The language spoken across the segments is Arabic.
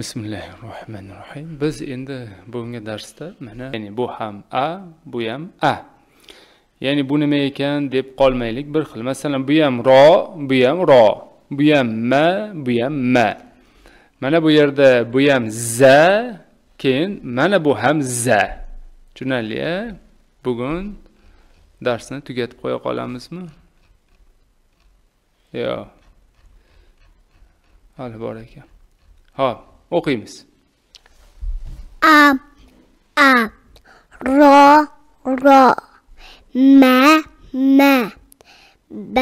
bismillahi rohmanir rohiym biz endi bugungi darsda mana ya'ni bu ham a bu ham a ya'ni bu nima ekan deb qolmaylik bir xil masalan bu ham ro bu ham ro bu ham ma bu ham ma mana bu yerda bu ham za keyin mana bu ham za tushunarli a bugun darsni tugatib qo'ya qolamizmi yo'q hali bor ekan ho'p Okuyunuz. A a ro ro me me B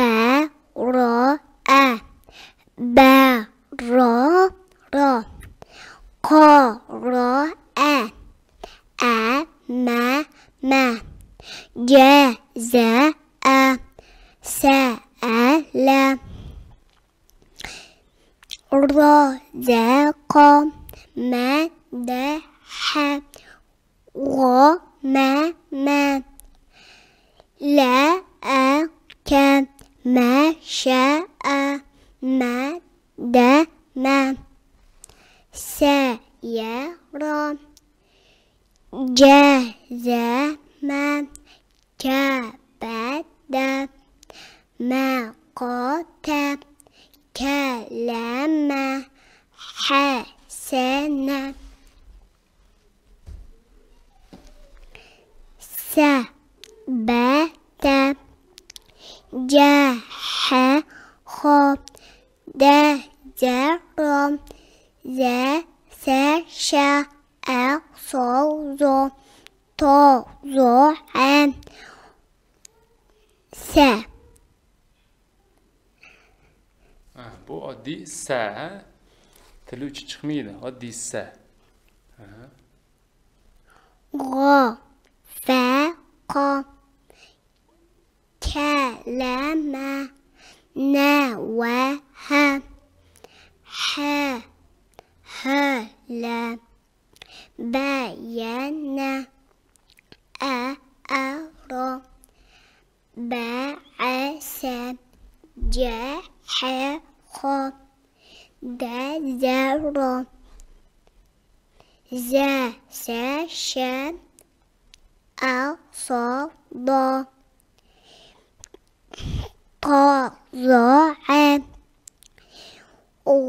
ro e B ro ro K ro e e me me g z e s e l رزق مدح غمما لا أكن ما شاء مدما سيرى جزما كبد ما قتب لما حسنا ثبت جاح خب دجر ذا سشا أصوز تضعن ثبت oddiy sa tili uchi chiqmaydi oddiy sa g'o fa qo kalama na va ha ha ha la bayana a aro ba'asa jaha خا دا زا را زا سا شا أ صا ضا طا ظا ع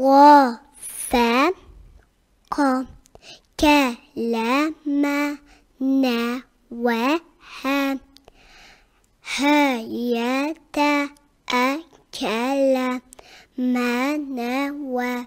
غا فا قا كلام نا وها هيتأكل ما نوى